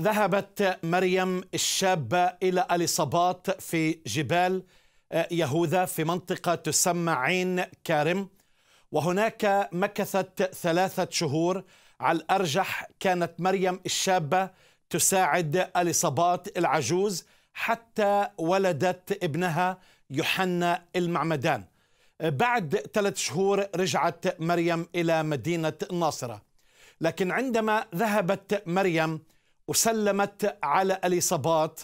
ذهبت مريم الشابة إلى أليصابات في جبال آه، يهوذا في منطقة تسمى عين كارم وهناك مكثت ثلاثة شهور على الأرجح كانت مريم الشابة تساعد أليصابات العجوز حتى ولدت ابنها يوحنا المعمدان آه، بعد ثلاث شهور رجعت مريم إلى مدينة الناصرة لكن عندما ذهبت مريم وسلمت على اليصابات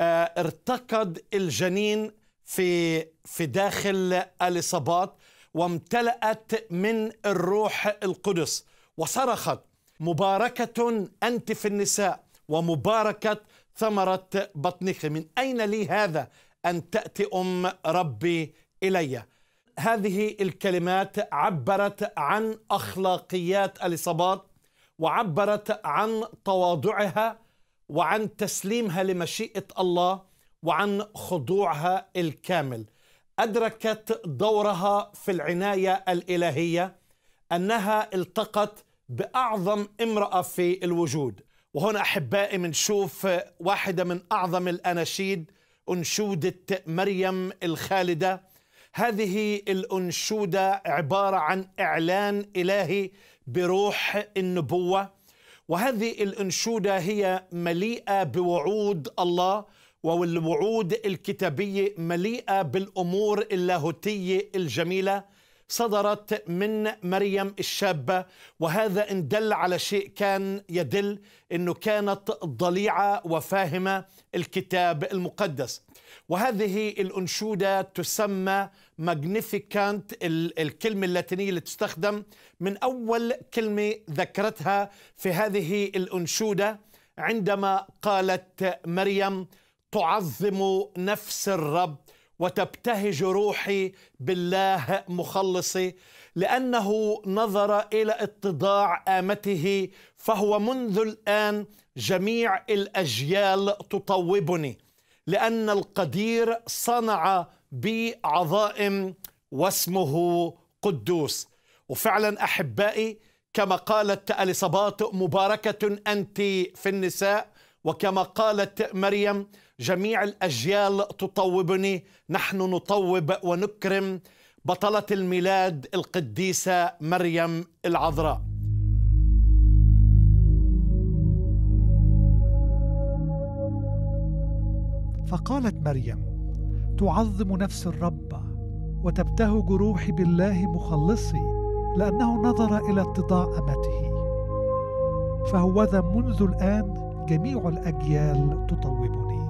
آه، ارتقد الجنين في في داخل اليصابات وامتلأت من الروح القدس وصرخت مباركة أنت في النساء ومباركة ثمرة بطنك من أين لي هذا أن تأتي أم ربي إلي هذه الكلمات عبرت عن أخلاقيات الإصابات وعبرت عن تواضعها وعن تسليمها لمشيئه الله وعن خضوعها الكامل ادركت دورها في العنايه الالهيه انها التقت باعظم امراه في الوجود وهنا احبائي منشوف واحده من اعظم الاناشيد انشوده مريم الخالده هذه الانشوده عباره عن اعلان الهي بروح النبوه وهذه الانشوده هي مليئه بوعود الله والوعود الكتابيه مليئه بالامور اللاهوتيه الجميله صدرت من مريم الشابة وهذا إن دل على شيء كان يدل أنه كانت ضليعة وفاهمة الكتاب المقدس وهذه الأنشودة تسمى ماجنيفيكانت الكلمة اللاتينية اللي تستخدم من أول كلمة ذكرتها في هذه الأنشودة عندما قالت مريم تعظم نفس الرب وتبتهج روحي بالله مخلصي لانه نظر الى اتضاع امته فهو منذ الان جميع الاجيال تطوبني لان القدير صنع بي عظائم واسمه قدوس وفعلا احبائي كما قالت اليصابات مباركه انت في النساء وكما قالت مريم جميع الأجيال تطوبني نحن نطوب ونكرم بطلة الميلاد القديسة مريم العذراء فقالت مريم تعظم نفس الرب وتبتهج روحي بالله مخلصي لأنه نظر إلى اتضاع أمته فهوذا منذ الآن جميع الأجيال تطوبني